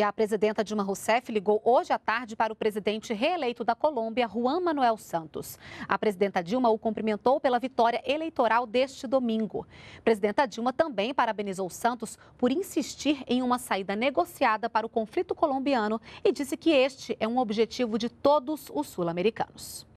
E a presidenta Dilma Rousseff ligou hoje à tarde para o presidente reeleito da Colômbia, Juan Manuel Santos. A presidenta Dilma o cumprimentou pela vitória eleitoral deste domingo. A presidenta Dilma também parabenizou Santos por insistir em uma saída negociada para o conflito colombiano e disse que este é um objetivo de todos os sul-americanos.